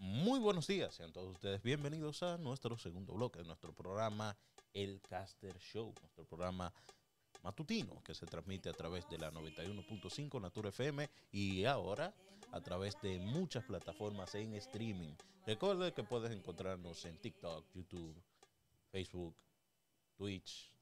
Muy buenos días, sean todos ustedes bienvenidos a nuestro segundo bloque de nuestro programa El Caster Show, nuestro programa matutino que se transmite a través de la 91.5 Natura FM y ahora a través de muchas plataformas en streaming. Recuerde que puedes encontrarnos en TikTok, YouTube, Facebook, Twitch,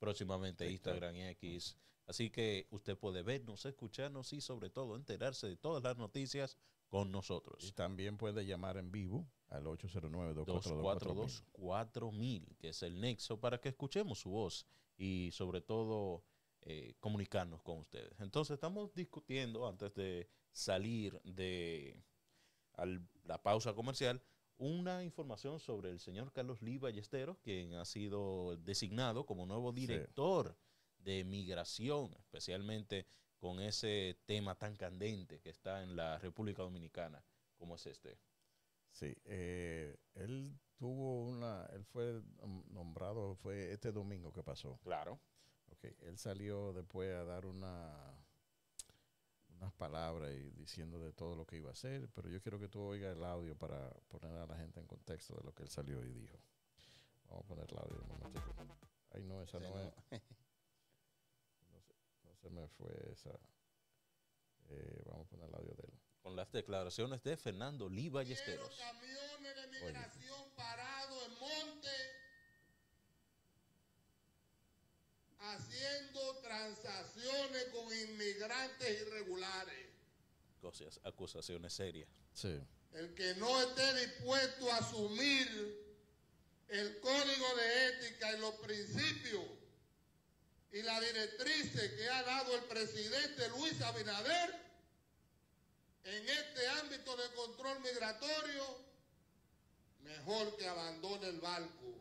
próximamente Instagram y X, Así que usted puede vernos, escucharnos y sobre todo enterarse de todas las noticias con nosotros. Y también puede llamar en vivo al 809-242-4000, que es el nexo para que escuchemos su voz y sobre todo eh, comunicarnos con ustedes. Entonces estamos discutiendo antes de salir de al, la pausa comercial una información sobre el señor Carlos Lee Ballesteros, quien ha sido designado como nuevo director de migración, especialmente con ese tema tan candente que está en la República Dominicana como es este. Sí, eh, él tuvo una, él fue nombrado, fue este domingo que pasó. Claro. Ok, él salió después a dar una unas palabras y diciendo de todo lo que iba a hacer, pero yo quiero que tú oigas el audio para poner a la gente en contexto de lo que él salió y dijo. Vamos a poner el audio un no, esa no es. Se me fue esa. Eh, vamos a poner el audio de él. Con las declaraciones de Fernando Lee y camiones de migración parados en monte haciendo transacciones con inmigrantes irregulares. Cosas, acusaciones serias. El que no esté dispuesto a asumir el código de ética y los principios y la directriz que ha dado el presidente Luis Abinader en este ámbito de control migratorio, mejor que abandone el barco.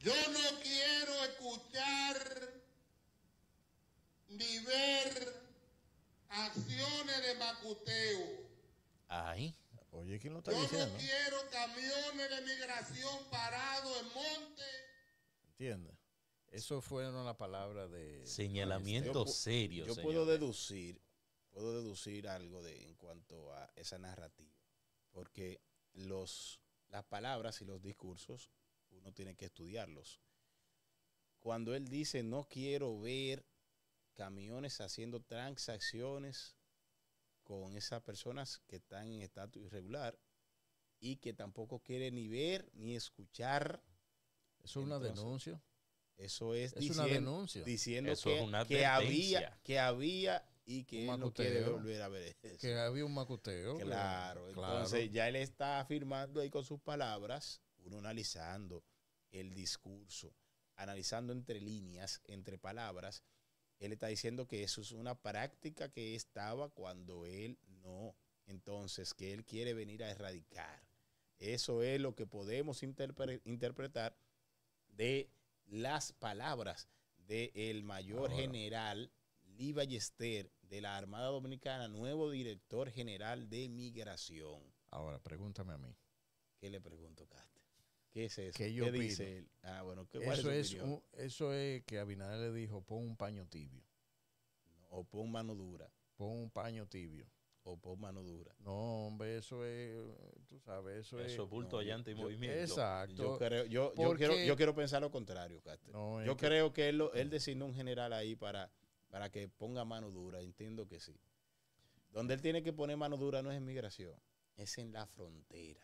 Yo no quiero escuchar ni ver acciones de macuteo. Ay, oye, ¿quién lo está diciendo? Yo no quiero camiones de migración parados en monte. Entiende. Eso fue una palabra de... Señalamiento serio. Yo, puedo deducir, puedo deducir algo de, en cuanto a esa narrativa, porque los, las palabras y los discursos uno tiene que estudiarlos. Cuando él dice, no quiero ver camiones haciendo transacciones con esas personas que están en estatus irregular y que tampoco quiere ni ver ni escuchar. ¿Eso es una denuncia? Eso es, diciendo, una denuncia. Diciendo que, había, que había y que él no quiere volver a ver eso. Que había un macuteo. Claro, entonces ya él está afirmando ahí con sus palabras, uno analizando el discurso, analizando entre líneas, entre palabras, él está diciendo que eso es una práctica que estaba cuando él no. Entonces, que él quiere venir a erradicar. Eso es lo que podemos interpretar de las palabras del mayor general Lee Ballester de la Armada Dominicana, nuevo director general de migración. Ahora, pregúntame a mí. ¿Qué le pregunto, Caste? ¿Qué es eso? ¿Qué, yo dice Ah, bueno, eso, es, eso es que Abinader le dijo, pon un paño tibio. o pon mano dura. Pon un paño tibio o por mano dura. No, hombre, eso es, tú sabes, eso, es... eso es... bulto no, y movimiento. Exacto. Yo, quiero, pensar lo contrario, Castro. yo creo que, él, él designó un general ahí para, para que ponga mano dura, entiendo que sí. Donde él tiene que poner mano dura no es en migración, es en la frontera.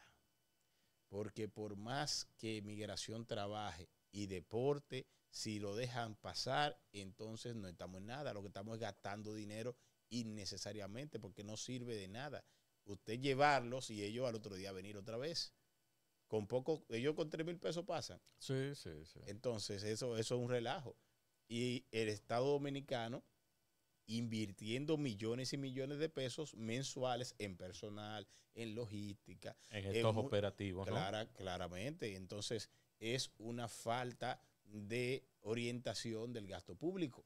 Porque por más que migración trabaje y deporte, si lo dejan pasar, entonces no estamos en nada. Lo que estamos es gastando dinero innecesariamente porque no sirve de nada. Usted llevarlos y ellos al otro día venir otra vez. Con poco, ellos con 3 mil pesos pasan. Entonces, eso, eso es un relajo. Y el Estado Dominicano, invirtiendo millones y millones de pesos mensuales en personal, en logística. En estos operativos. Clara, Claramente. Entonces, es una falta de orientación del gasto público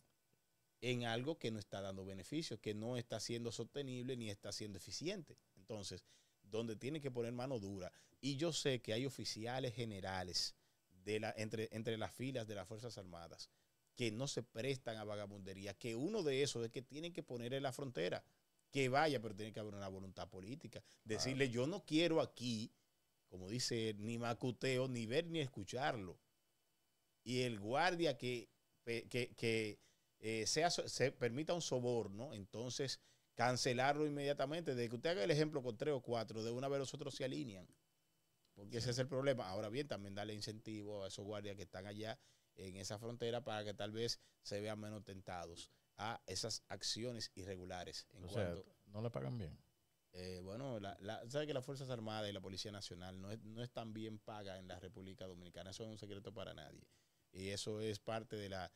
en algo que no está dando beneficios, que no está siendo sostenible ni está siendo eficiente. Entonces, donde tiene que poner mano dura. Y yo sé que hay oficiales generales de la, entre, las filas de las Fuerzas Armadas que no se prestan a vagabundería, que uno de esos es que tienen que poner en la frontera, que vaya, pero tiene que haber una voluntad política. Decirle, yo no quiero aquí, como dice, ni macuteo, ni ver ni escucharlo. Y el guardia que, que eh, sea, se permita un soborno, entonces cancelarlo inmediatamente. de que usted haga el ejemplo con tres o cuatro, de una vez los otros se alinean. Porque ese es el problema. Ahora bien, también darle incentivo a esos guardias que están allá en esa frontera para que tal vez se vean menos tentados a esas acciones irregulares. no le pagan bien. Eh, bueno, la, sabe que las Fuerzas Armadas y la Policía Nacional no es, no bien pagas en la República Dominicana. Eso es un secreto para nadie. Y eso es parte de la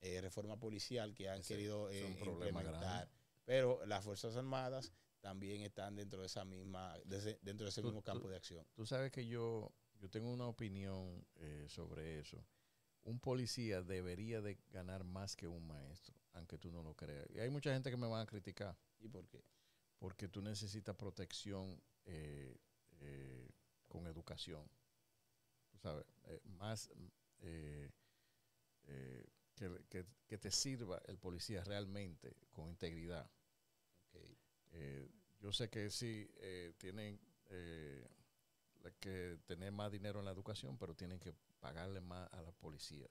eh, reforma policial que han querido eh, implementar. Pero las Fuerzas Armadas también están dentro de esa misma, ese, dentro de ese mismo campo de acción. Tú sabes que yo, yo tengo una opinión eh, sobre eso. Un policía debería de ganar más que un maestro, aunque tú no lo creas. Y hay mucha gente que me va a criticar. ¿Y por qué? Porque tú necesitas protección con educación. Tú sabes, más... Eh, que, te sirva el policía realmente con integridad. Eh, yo sé que sí eh, tienen eh, que tener más dinero en la educación, pero tienen que pagarle más a la policía.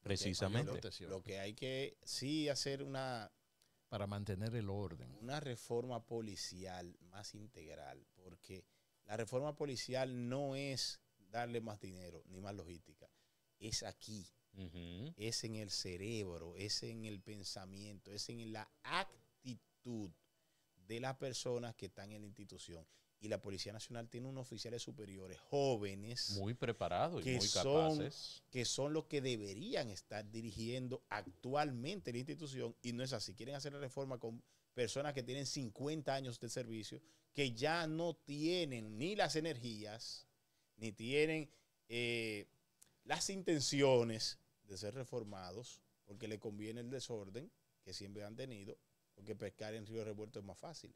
Precisamente. Lo, lo que hay que sí hacer una... Para mantener el orden. Una reforma policial más integral, porque la reforma policial no es darle más dinero ni más logística, es aquí, es en el cerebro, es en el pensamiento, es en la actitud de las personas que están en la institución. Y la Policía Nacional tiene unos oficiales superiores jóvenes. Muy preparados y muy capaces. que son los que deberían estar dirigiendo actualmente la institución. Y no es así. Quieren hacer la reforma con personas que tienen 50 años de servicio, que ya no tienen ni las energías, ni tienen eh, las intenciones de ser reformados, porque le conviene el desorden que siempre han tenido, porque pescar en Río Revuelto es más fácil.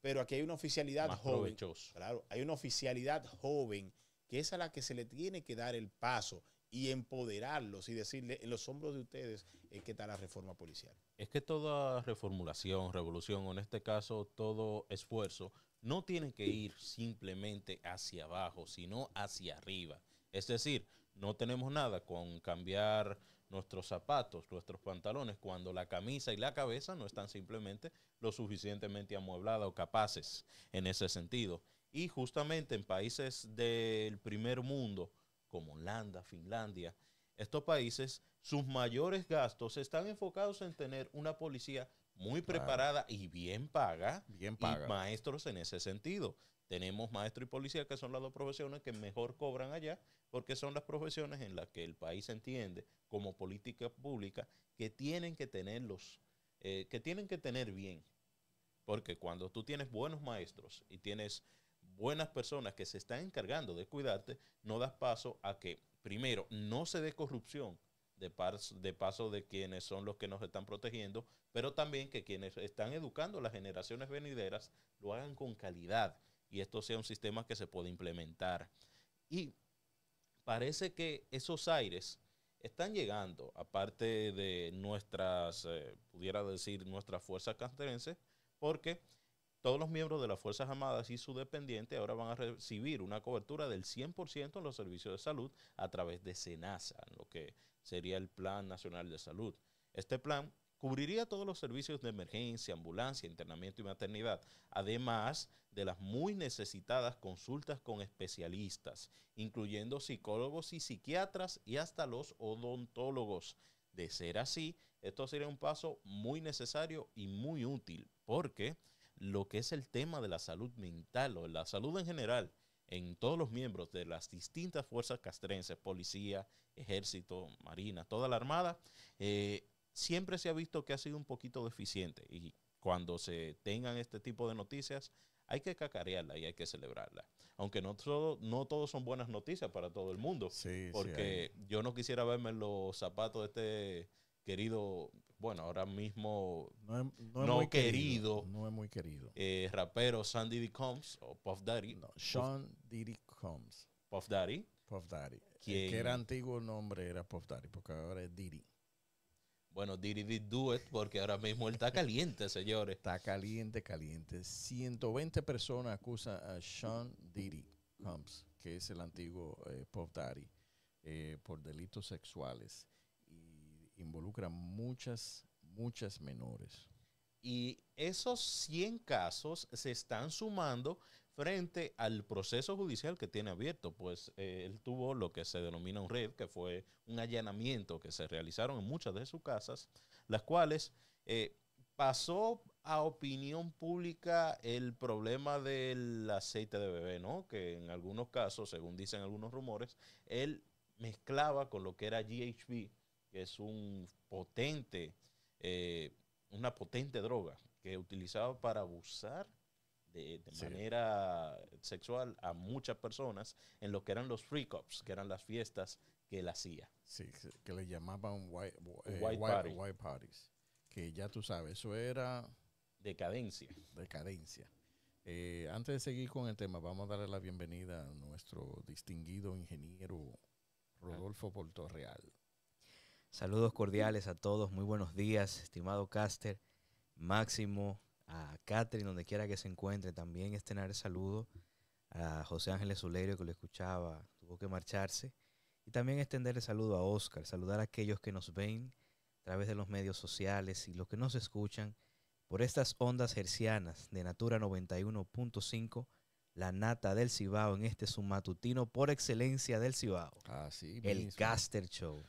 Pero aquí hay una oficialidad joven. Claro, hay una oficialidad joven que es a la que se le tiene que dar el paso y empoderarlos y decirle en los hombros de ustedes es que está la reforma policial. Es que toda reformulación, revolución, o en este caso todo esfuerzo, no tiene que ir simplemente hacia abajo, sino hacia arriba. Es decir, no tenemos nada con cambiar nuestros zapatos, nuestros pantalones, cuando la camisa y la cabeza no están simplemente lo suficientemente amueblada o capaces en ese sentido. Y justamente en países del primer mundo, como Holanda, Finlandia, estos países, sus mayores gastos están enfocados en tener una policía muy preparada y bien paga, bien paga. Y maestros en ese sentido. Tenemos maestro y policía, que son las dos profesiones que mejor cobran allá, porque son las profesiones en las que el país entiende como política pública que tienen que tenerlos, eh, que tienen que tener bien. Porque cuando tú tienes buenos maestros y tienes buenas personas que se están encargando de cuidarte, no das paso a que, primero, no se dé corrupción de de paso de quienes son los que nos están protegiendo, pero también que quienes están educando las generaciones venideras lo hagan con calidad y esto sea un sistema que se pueda implementar. Y parece que esos aires están llegando, aparte de nuestras, eh, pudiera decir, nuestras fuerzas canterenses, porque todos los miembros de las Fuerzas Armadas y su dependiente ahora van a recibir una cobertura del 100% en los servicios de salud a través de SENASA, lo que sería el Plan Nacional de Salud. Este plan Cubriría todos los servicios de emergencia, ambulancia, internamiento y maternidad, además de las muy necesitadas consultas con especialistas, incluyendo psicólogos y psiquiatras y hasta los odontólogos. De ser así, esto sería un paso muy necesario y muy útil, porque lo que es el tema de la salud mental o la salud en general en todos los miembros de las distintas fuerzas castrenses, policía, ejército, marina, toda la armada, eh, siempre se ha visto que ha sido un poquito deficiente y cuando se tengan este tipo de noticias hay que cacarearla y hay que celebrarla. Aunque no todo, no todos son buenas noticias para todo el mundo, porque yo no quisiera verme los zapatos de este querido, bueno, ahora mismo no, no, muy querido, no es muy querido, eh, rapero Sandy Diddy Combs o Puff Daddy. No, Sean Diddy Combs. Puff Daddy. Puff Daddy. que era antiguo nombre era Puff Daddy, porque ahora es Diddy. Bueno, Diddy do it porque ahora mismo él está caliente, señores. Está caliente, caliente. 120 personas acusan a Sean Diddy Combs, que es el antiguo eh, Pop Daddy, eh, por delitos sexuales. Y involucra muchas, muchas menores. Y esos 100 casos se están sumando frente al proceso judicial que tiene abierto, pues eh, él tuvo lo que se denomina un red, que fue un allanamiento que se realizaron en muchas de sus casas, las cuales eh, pasó a opinión pública el problema del aceite de bebé, ¿no? Que en algunos casos, según dicen algunos rumores, él mezclaba con lo que era GHB, que es un potente, eh, una potente droga que utilizaba para abusar de, manera sexual a muchas personas en lo que eran los free cups, que eran las fiestas que él hacía. Sí, que le llamaban eh, white, parties. Que ya tú sabes, eso era... Decadencia. Decadencia. Eh, antes de seguir con el tema, vamos a darle la bienvenida a nuestro distinguido ingeniero Rodolfo Portorreal. Saludos cordiales a todos, muy buenos días, estimado Caster, Máximo, a Catherine, donde quiera que se encuentre, también el saludo a José Ángeles Solerio, que lo escuchaba, tuvo que marcharse, y también extender el saludo a Oscar, saludar a aquellos que nos ven a través de los medios sociales y los que nos escuchan por estas ondas hercianas de Natura 91.5, la nata del Cibao, en este sumatutino por excelencia del Cibao, Así ah, el Caster Show.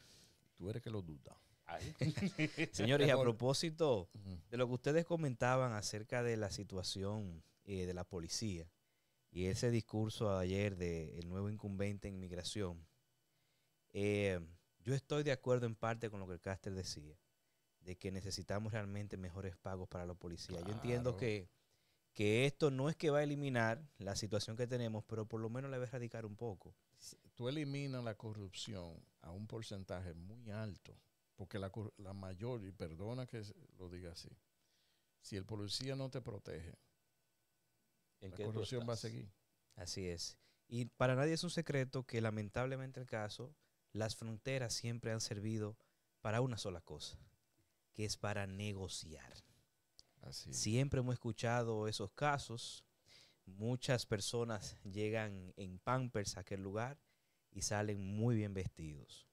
Tú eres que lo dudas. Señores, a propósito de lo que ustedes comentaban acerca de la situación eh, de la policía y ese discurso ayer del nuevo incumbente en inmigración eh, yo estoy de acuerdo en parte con lo que el Caster decía, de que necesitamos realmente mejores pagos para la policía. Yo entiendo que, que esto no es que va a eliminar la situación que tenemos, pero por lo menos la va a erradicar un poco. Tú eliminas la corrupción a un porcentaje muy alto porque la, la mayor, y perdona que lo diga así, si el policía no te protege, la corrupción va a seguir. Así es. Y para nadie es un secreto que lamentablemente el caso, las fronteras siempre han servido para una sola cosa, que es para negociar. Siempre hemos escuchado esos casos. Muchas personas llegan en pampers a aquel lugar y salen muy bien vestidos.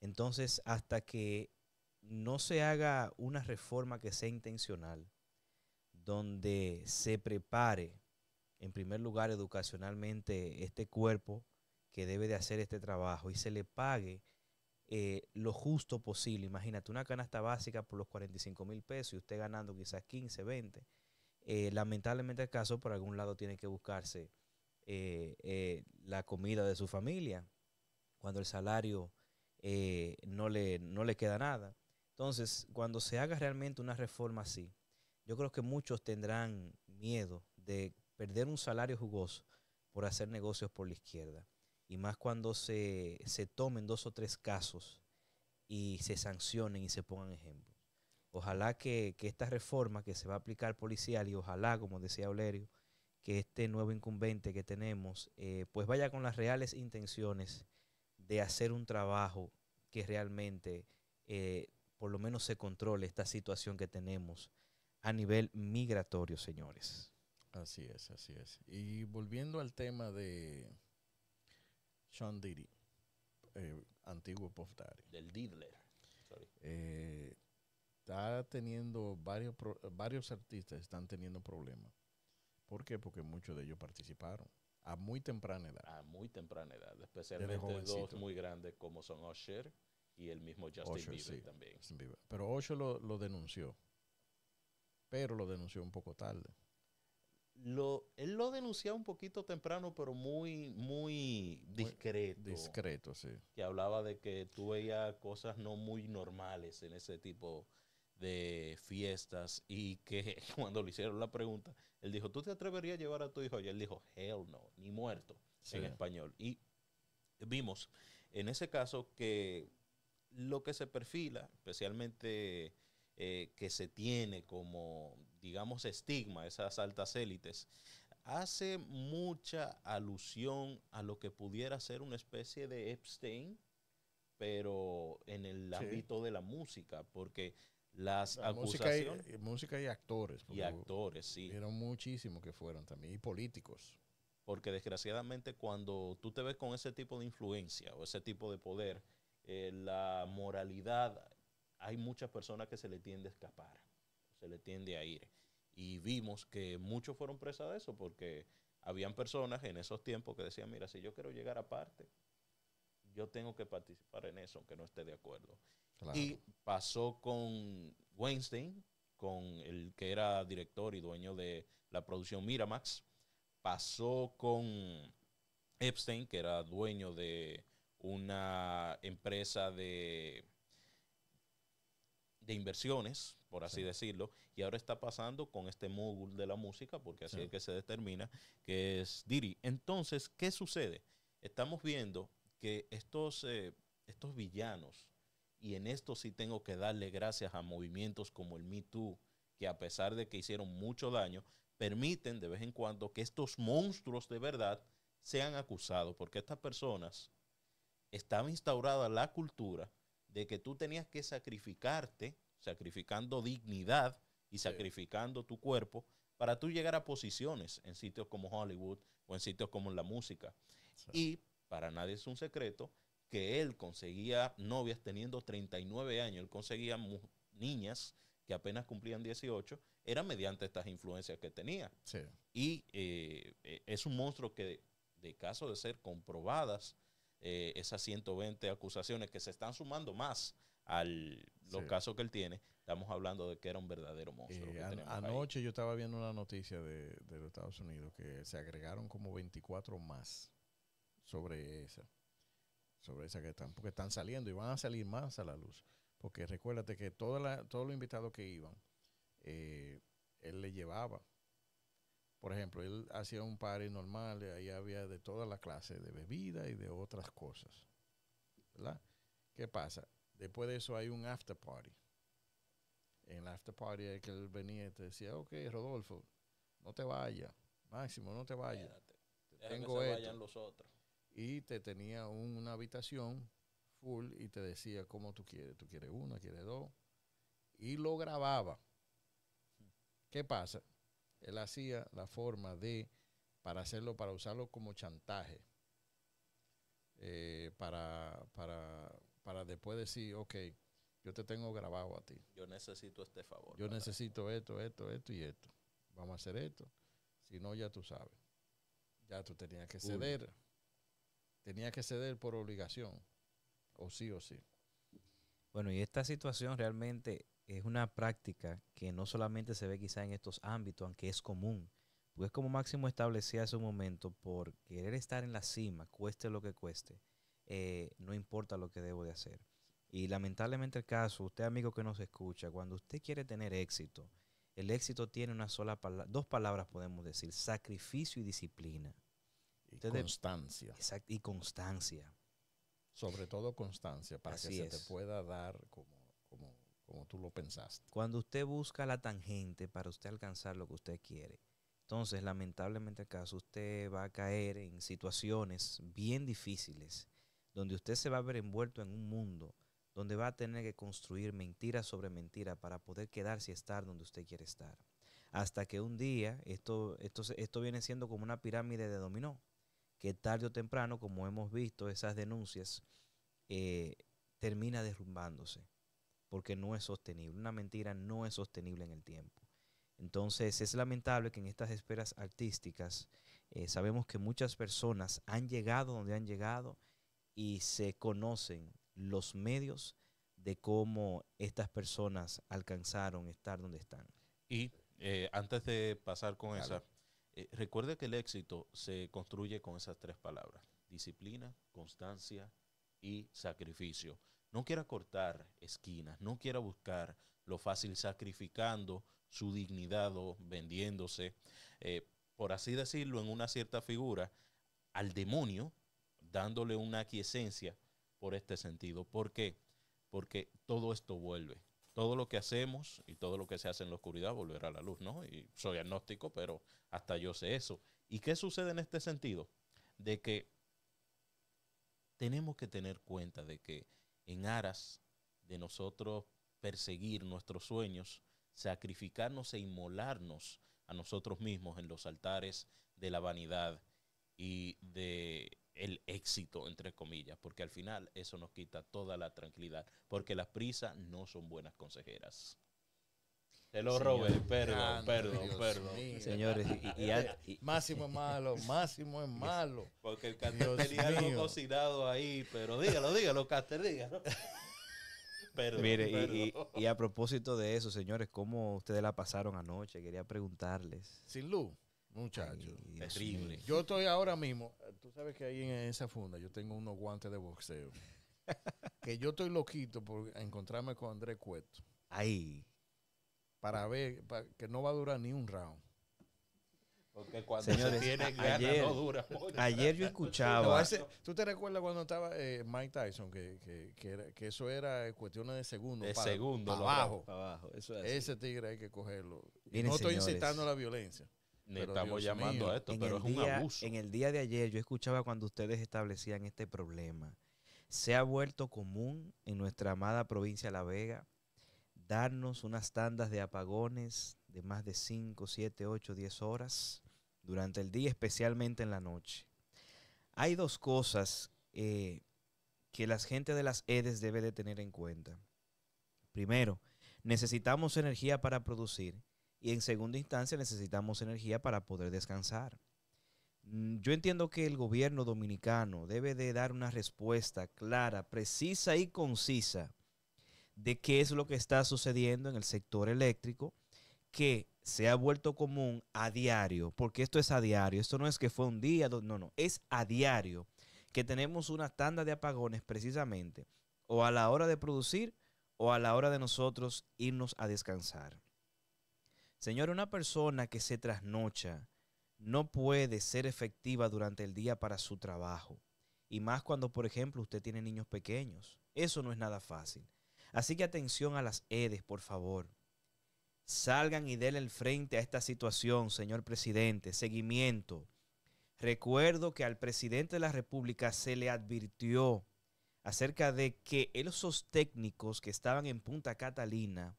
Entonces, hasta que no se haga una reforma que sea intencional, donde se prepare, en primer lugar, educacionalmente este cuerpo que debe de hacer este trabajo y se le pague eh, lo justo posible. Imagínate, una canasta básica por los 45 mil pesos y usted ganando quizás 15, 20. Eh, lamentablemente el caso, por algún lado tiene que buscarse eh, la comida de su familia, cuando el salario eh, no, le, le queda nada. Entonces, cuando se haga realmente una reforma así, yo creo que muchos tendrán miedo de perder un salario jugoso por hacer negocios por la izquierda. Y más cuando se, tomen dos o tres casos y se sancionen y se pongan ejemplos. Ojalá que, esta reforma que se va a aplicar policial y ojalá, como decía Olerio, que este nuevo incumbente que tenemos, eh, pues vaya con las reales intenciones de hacer un trabajo que realmente eh, por lo menos se controle esta situación que tenemos a nivel migratorio, señores. Así es, así es. Y volviendo al tema de Sean Diddy, eh, antiguo postario. Del Diddler. Eh, está teniendo varios, varios artistas están teniendo problemas. ¿Por qué? Porque muchos de ellos participaron a muy temprana edad. A muy temprana edad, especialmente dos muy grandes como son Usher y el mismo Justin Bieber también. Pero Ocho lo, lo, denunció. Pero lo denunció un poco tarde. Lo, él lo denunció un poquito temprano, pero muy, muy discreto. discreto, sí. Que hablaba de que tú veías cosas no muy normales en ese tipo de fiestas y que cuando le hicieron la pregunta, él dijo, ¿tú te atreverías a llevar a tu hijo? Y él dijo, hell no, ni muerto en español. Y vimos en ese caso que lo que se perfila, especialmente eh, que se tiene como, digamos, estigma, esas altas élites, hace mucha alusión a lo que pudiera ser una especie de Epstein, pero en el ámbito de la música, porque las acusaciones... Eh, música y, actores. Y actores, sí. hicieron muchísimo que fueron también, y políticos. Porque desgraciadamente cuando tú te ves con ese tipo de influencia o ese tipo de poder, eh, la moralidad, hay muchas personas que se le tiende a escapar, se le tiende a ir. Y vimos que muchos fueron presas de eso porque habían personas en esos tiempos que decían, mira, si yo quiero llegar aparte, yo tengo que participar en eso, aunque no esté de acuerdo. Y pasó con Weinstein, con el que era director y dueño de la producción Miramax. Pasó con Epstein, que era dueño de una empresa de, de inversiones, por así decirlo, y ahora está pasando con este módulo de la música, porque así es que se determina, que es Diri. Entonces, ¿qué sucede? Estamos viendo que estos, eh, estos villanos, y en esto sí tengo que darle gracias a movimientos como el Me Too, que a pesar de que hicieron mucho daño, permiten de vez en cuando que estos monstruos de verdad sean acusados, porque estas personas estaba instaurada la cultura de que tú tenías que sacrificarte, sacrificando dignidad y sacrificando tu cuerpo para tú llegar a posiciones en sitios como Hollywood o en sitios como la música. Y para nadie es un secreto que él conseguía novias teniendo 39 años, él conseguía niñas que apenas cumplían 18, era mediante estas influencias que tenía. Y eh, eh, es un monstruo que, de caso de ser comprobadas eh, esas 120 acusaciones que se están sumando más a los casos que él tiene, estamos hablando de que era un verdadero monstruo. Eh, anoche yo estaba viendo una noticia de, los Estados Unidos que se agregaron como 24 más sobre esa, sobre esa que están, porque están saliendo y van a salir más a la luz. Porque recuérdate que toda todos los invitados que iban, eh, él le llevaba por ejemplo, él hacía un party normal, ahí había de toda la clase de bebida y de otras cosas. ¿Verdad? ¿Qué pasa? Después de eso hay un after party. En el after party es que él venía y te decía, ok, Rodolfo, no te vayas. Máximo, no te vayas. tengo que vayan los otros. Y te tenía una habitación full y te decía cómo tú quieres. Tú quieres una, quieres dos. Y lo grababa. ¿Qué pasa? él hacía la forma de, para hacerlo, para usarlo como chantaje, eh, para, para, después decir, ok, yo te tengo grabado a ti. Yo necesito este favor. Yo necesito esto, esto, esto y esto. Vamos a hacer esto. Si no, ya tú sabes. Ya tú tenías que ceder. Tenías que ceder por obligación. O sí o sí. Bueno, y esta situación realmente es una práctica que no solamente se ve quizá en estos ámbitos, aunque es común. Pues como Máximo establecía hace un momento, por querer estar en la cima, cueste lo que cueste, eh, no importa lo que debo de hacer. Y lamentablemente el caso, usted amigo que nos escucha, cuando usted quiere tener éxito, el éxito tiene una sola dos palabras podemos decir, sacrificio y disciplina. Y constancia. y constancia. Sobre todo constancia, para que se te pueda dar como como tú lo pensaste. Cuando usted busca la tangente para usted alcanzar lo que usted quiere, entonces lamentablemente acaso usted va a caer en situaciones bien difíciles, donde usted se va a ver envuelto en un mundo donde va a tener que construir mentira sobre mentira para poder quedarse y estar donde usted quiere estar. Hasta que un día, esto, esto, esto viene siendo como una pirámide de dominó, que tarde o temprano, como hemos visto, esas denuncias eh, termina derrumbándose porque no es sostenible. Una mentira no es sostenible en el tiempo. Entonces es lamentable que en estas esperas artísticas eh, sabemos que muchas personas han llegado donde han llegado y se conocen los medios de cómo estas personas alcanzaron estar donde están. Y eh, antes de pasar con eso, esa, eh, recuerde que el éxito se construye con esas tres palabras, disciplina, constancia y sacrificio no quiera cortar esquinas, no quiera buscar lo fácil sacrificando su dignidad o vendiéndose, eh, por así decirlo, en una cierta figura al demonio, dándole una aquiescencia por este sentido. ¿Por qué? Porque todo esto vuelve. Todo lo que hacemos y todo lo que se hace en la oscuridad volverá a la luz, ¿no? Y soy agnóstico, pero hasta yo sé eso. ¿Y qué sucede en este sentido? De que tenemos que tener cuenta de que en aras de nosotros perseguir nuestros sueños, sacrificarnos e inmolarnos a nosotros mismos en los altares de la vanidad y de el éxito, entre comillas, porque al final eso nos quita toda la tranquilidad, porque las prisas no son buenas consejeras. Se lo perdón, perdón, perdón. Señores, y, Máximo es malo, Máximo es malo. Porque el cartel tenía algo cocinado ahí, pero dígalo, dígalo, Caster, dígalo. Mire, Y, a propósito de eso, señores, ¿cómo ustedes la pasaron anoche? Quería preguntarles. Sin luz, muchachos. Terrible. Yo estoy ahora mismo, tú sabes que ahí en esa funda yo tengo unos guantes de boxeo. que yo estoy loquito por encontrarme con Andrés Cueto. Ahí para ver que no va a durar ni un round. Porque cuando se tiene ganas ayer, no dura. Ayer yo escuchaba. ¿Tú te recuerdas cuando estaba eh, Mike Tyson? Que, eso era cuestión de segundos. De segundo, segundos. abajo. Ese tigre hay que cogerlo. Y no estoy incitando a la violencia. Ni estamos llamando a esto, pero es un abuso. En el día de ayer yo escuchaba cuando ustedes establecían este problema. Se ha vuelto común en nuestra amada provincia de La Vega darnos unas tandas de apagones de más de 5, 7, 8, 10 horas durante el día, especialmente en la noche. Hay dos cosas eh, que la gente de las EDES debe de tener en cuenta. Primero, necesitamos energía para producir y en segunda instancia necesitamos energía para poder descansar. Mm, yo entiendo que el gobierno dominicano debe de dar una respuesta clara, precisa y concisa de qué es lo que está sucediendo en el sector eléctrico que se ha vuelto común a diario, porque esto es a diario, esto no es que fue un día, no, no, es a diario que tenemos una tanda de apagones precisamente o a la hora de producir o a la hora de nosotros irnos a descansar. Señor, una persona que se trasnocha no puede ser efectiva durante el día para su trabajo. Y más cuando, por ejemplo, usted tiene niños pequeños. Eso no es nada fácil. Así que atención a las EDES, por favor. Salgan y denle el frente a esta situación, señor presidente. Seguimiento. Recuerdo que al presidente de la República se le advirtió acerca de que esos técnicos que estaban en Punta Catalina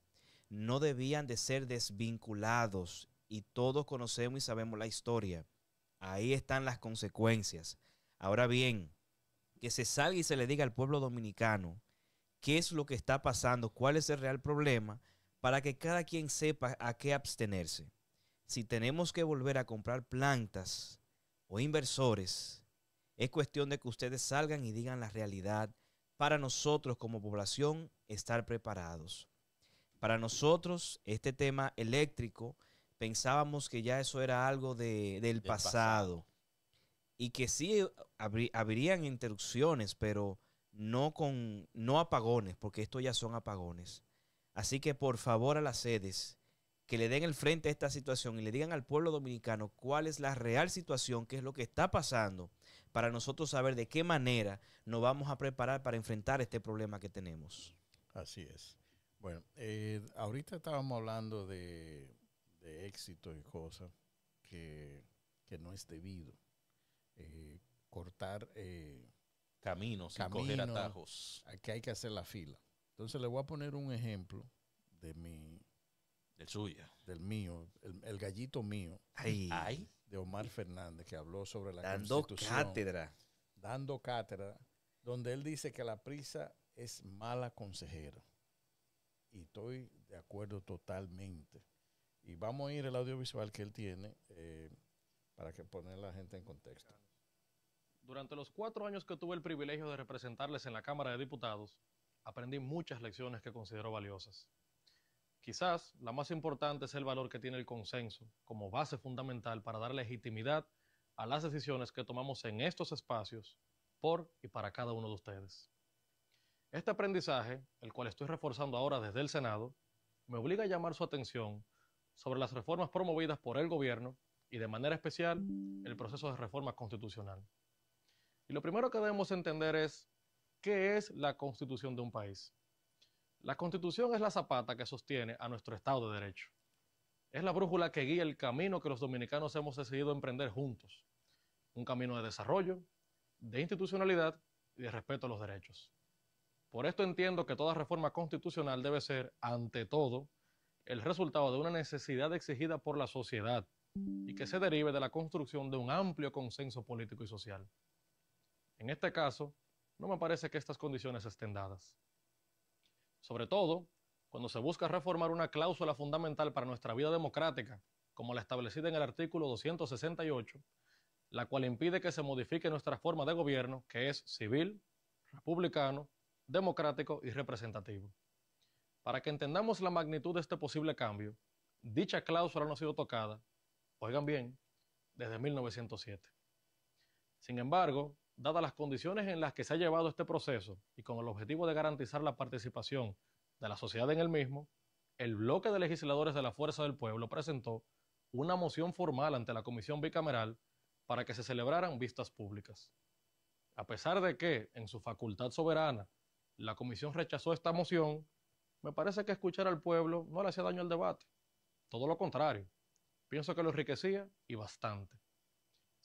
no debían de ser desvinculados y todos conocemos y sabemos la historia. Ahí están las consecuencias. Ahora bien, que se salga y se le diga al pueblo dominicano qué es lo que está pasando, cuál es el real problema, para que cada quien sepa a qué abstenerse. Si tenemos que volver a comprar plantas o inversores, es cuestión de que ustedes salgan y digan la realidad para nosotros como población estar preparados. Para nosotros, este tema eléctrico, pensábamos que ya eso era algo del, pasado. y que sí eh, habrían interrupciones, pero no con no apagones, porque esto ya son apagones. Así que por favor a las sedes que le den el frente a esta situación y le digan al pueblo dominicano cuál es la real situación, qué es lo que está pasando, para nosotros saber de qué manera nos vamos a preparar para enfrentar este problema que tenemos. Así es. Bueno, eh, ahorita estábamos hablando de, éxito y cosas que, no es debido. Eh, cortar eh, caminos, Camino, sin coger atajos. Aquí hay que hacer la fila. Entonces le voy a poner un ejemplo de mi... Del suyo. Del mío, el, gallito mío. Ay. De Omar Fernández, que habló sobre la cátedra. Dando cátedra, donde él dice que la prisa es mala consejera. Y estoy de acuerdo totalmente. Y vamos a ir al audiovisual que él tiene eh, para que poner la gente en contexto. Durante los cuatro años que tuve el privilegio de representarles en la Cámara de Diputados, aprendí muchas lecciones que considero valiosas. Quizás la más importante es el valor que tiene el consenso como base fundamental para dar legitimidad a las decisiones que tomamos en estos espacios por y para cada uno de ustedes. Este aprendizaje, el cual estoy reforzando ahora desde el Senado, me obliga a llamar su atención sobre las reformas promovidas por el gobierno y de manera especial el proceso de reforma constitucional. Y lo primero que debemos entender es qué es la constitución de un país. La constitución es la zapata que sostiene a nuestro Estado de Derecho. Es la brújula que guía el camino que los dominicanos hemos decidido emprender juntos. Un camino de desarrollo, de institucionalidad y de respeto a los derechos. Por esto entiendo que toda reforma constitucional debe ser, ante todo, el resultado de una necesidad exigida por la sociedad y que se derive de la construcción de un amplio consenso político y social. En este caso, no me parece que estas condiciones estén dadas. Sobre todo, cuando se busca reformar una cláusula fundamental para nuestra vida democrática, como la establecida en el artículo 268, la cual impide que se modifique nuestra forma de gobierno, que es civil, republicano, democrático y representativo. Para que entendamos la magnitud de este posible cambio, dicha cláusula no ha sido tocada, oigan bien, desde 1907. Sin embargo, dadas las condiciones en las que se ha llevado este proceso y con el objetivo de garantizar la participación de la sociedad en el mismo, el bloque de legisladores de la Fuerza del Pueblo presentó una moción formal ante la Comisión Bicameral para que se celebraran vistas públicas. A pesar de que, en su facultad soberana, la Comisión rechazó esta moción, me parece que escuchar al pueblo no le hacía daño al debate. Todo lo contrario, pienso que lo enriquecía y bastante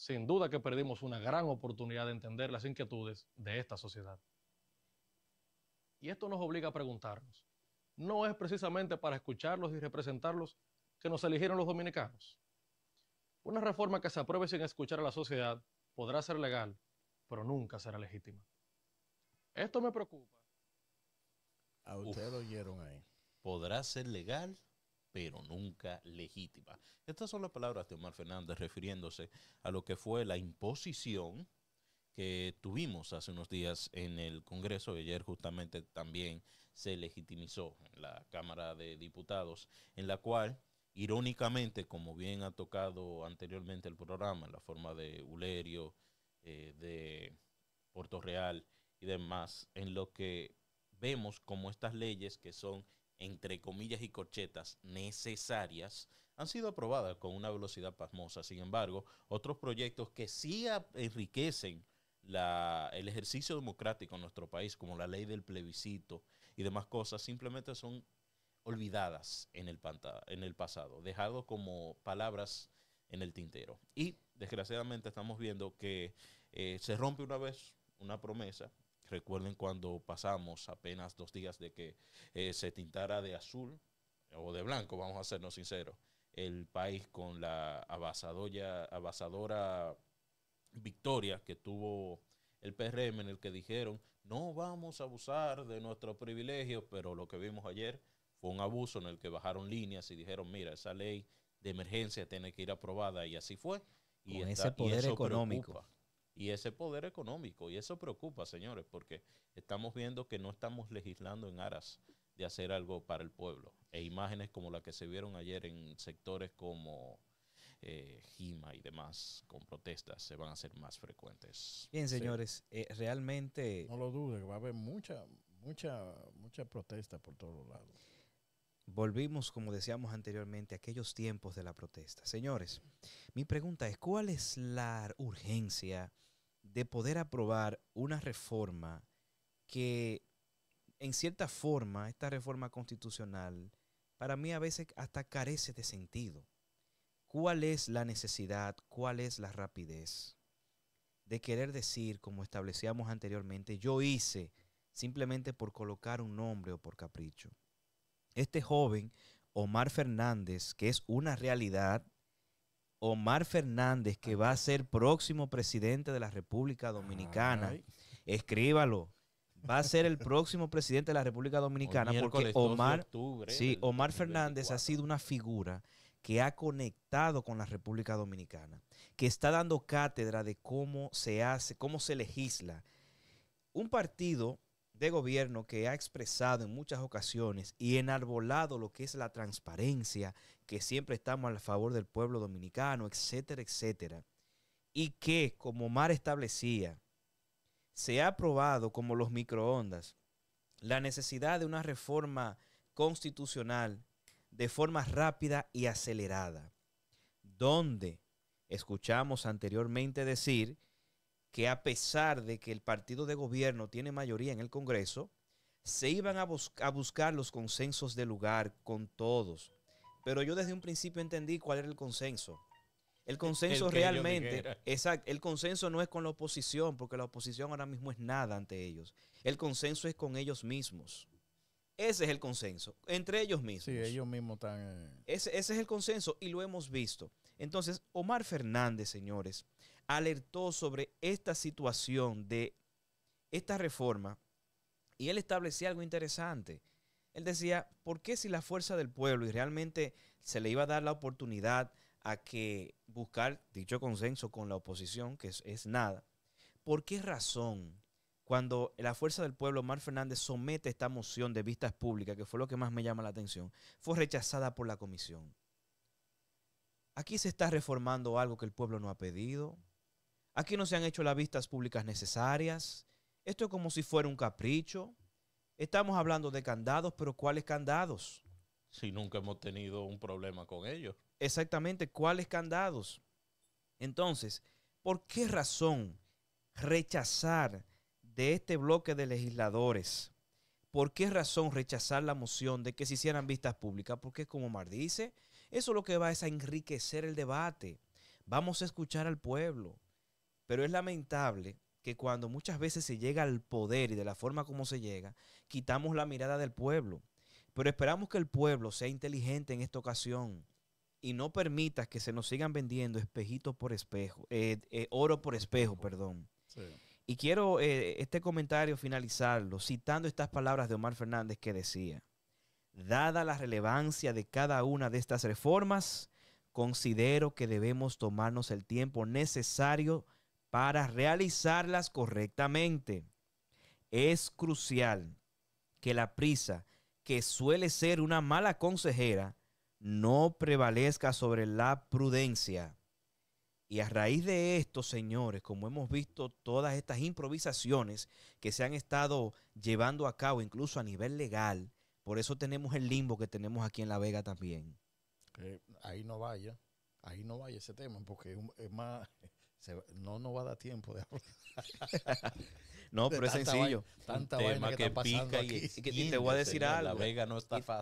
sin duda que perdimos una gran oportunidad de entender las inquietudes de esta sociedad. Y esto nos obliga a preguntarnos, ¿no es precisamente para escucharlos y representarlos que nos eligieron los dominicanos? Una reforma que se apruebe sin escuchar a la sociedad podrá ser legal, pero nunca será legítima. Esto me preocupa. A usted lo oyeron ahí. Podrá ser legal, pero nunca legítima. Estas son las palabras de Omar Fernández refiriéndose a lo que fue la imposición que tuvimos hace unos días en el Congreso. Ayer justamente también se legitimizó en la Cámara de Diputados, en la cual, irónicamente, como bien ha tocado anteriormente el programa, en la forma de Ulerio, eh, de Puerto Real y demás, en lo que vemos como estas leyes que son entre comillas y corchetas, necesarias, han sido aprobadas con una velocidad pasmosa. Sin embargo, otros proyectos que sí enriquecen el ejercicio democrático en nuestro país, como la ley del plebiscito y demás cosas, simplemente son olvidadas en el, en el pasado, dejado como palabras en el tintero. Y desgraciadamente estamos viendo que eh, se rompe una vez una promesa Recuerden cuando pasamos apenas dos días de que eh, se tintara de azul eh, o de blanco, vamos a sernos sinceros, el país con la avasadora victoria que tuvo el PRM en el que dijeron no vamos a abusar de nuestros privilegios, pero lo que vimos ayer fue un abuso en el que bajaron líneas y dijeron, mira, esa ley de emergencia tiene que ir aprobada y así fue. Y, Con ese poder económico y ese poder económico. Y eso preocupa, señores, porque estamos viendo que no estamos legislando en aras de hacer algo para el pueblo. E imágenes como la que se vieron ayer en sectores como eh, Gima y demás, con protestas, se van a hacer más frecuentes. Bien, señores, eh, realmente... No lo dude, va a haber mucha, mucha, mucha protesta por todos lados. Volvimos, como decíamos anteriormente, a aquellos tiempos de la protesta. Señores, mi pregunta es, ¿cuál es la urgencia de poder aprobar una reforma que, en cierta forma, esta reforma constitucional, para mí a veces hasta carece de sentido. ¿Cuál es la necesidad? ¿Cuál es la rapidez? De querer decir, como establecíamos anteriormente, yo hice simplemente por colocar un nombre o por capricho. Este joven, Omar Fernández, que es una realidad, Omar Fernández, que va a ser próximo presidente de la República Dominicana. Escríbalo. Va a ser el próximo presidente de la República Dominicana porque Omar, Omar Fernández ha sido una figura que ha conectado con la República Dominicana, que está dando cátedra de cómo se hace, cómo se legisla. Un partido de gobierno que ha expresado en muchas ocasiones y enarbolado lo que es la transparencia, que siempre estamos a favor del pueblo dominicano, etcétera, etcétera, y que, como Mar establecía, se ha aprobado como los microondas la necesidad de una reforma constitucional de forma rápida y acelerada, donde escuchamos anteriormente decir que a pesar de que el partido de gobierno tiene mayoría en el Congreso, se iban a, a buscar los consensos de lugar con todos, pero yo desde un principio entendí cuál era el consenso. El consenso realmente, exacto, el consenso no es con la oposición, porque la oposición ahora mismo es nada ante ellos. El consenso es con ellos mismos. Ese es el consenso, entre ellos mismos. Sí, ellos mismos están... Eh. Ese, ese es el consenso y lo hemos visto. Entonces, Omar Fernández, señores, alertó sobre esta situación de esta reforma y él establecía algo interesante. Él decía, ¿por qué si la fuerza del pueblo y realmente se le iba a dar la oportunidad a que buscar dicho consenso con la oposición, que es, nada, ¿por qué razón cuando la fuerza del pueblo, Mar Fernández, somete esta moción de vistas públicas, que fue lo que más me llama la atención, fue rechazada por la comisión? Aquí se está reformando algo que el pueblo no ha pedido. Aquí no se han hecho las vistas públicas necesarias. Esto es como si fuera un capricho. Estamos hablando de candados, pero ¿cuáles candados? Si nunca hemos tenido un problema con ellos. Exactamente, ¿cuáles candados? Entonces, ¿por qué razón rechazar de este bloque de legisladores? ¿Por qué razón rechazar la moción de que se hicieran vistas públicas? Porque como Mar dice, eso lo que va es a enriquecer el debate. Vamos a escuchar al pueblo. Pero es lamentable que cuando muchas veces se llega al poder y de la forma como se llega, quitamos la mirada del pueblo. Pero esperamos que el pueblo sea inteligente en esta ocasión y no permita que se nos sigan vendiendo espejitos por espejo, eh, eh, oro por espejo, perdón. Y quiero eh, este comentario finalizarlo citando estas palabras de Omar Fernández que decía, dada la relevancia de cada una de estas reformas, considero que debemos tomarnos el tiempo necesario para realizarlas correctamente. Es crucial que la prisa, que suele ser una mala consejera, no prevalezca sobre la prudencia. Y a raíz de esto, señores, como hemos visto todas estas improvisaciones que se han estado llevando a cabo incluso a nivel legal, por eso tenemos el limbo que tenemos aquí en La Vega también. ahí no vaya, ahí no vaya ese tema, porque es más, no, no va a dar tiempo de no, pero es sencillo. tanta vaina tema que, pica y, te voy a decir algo.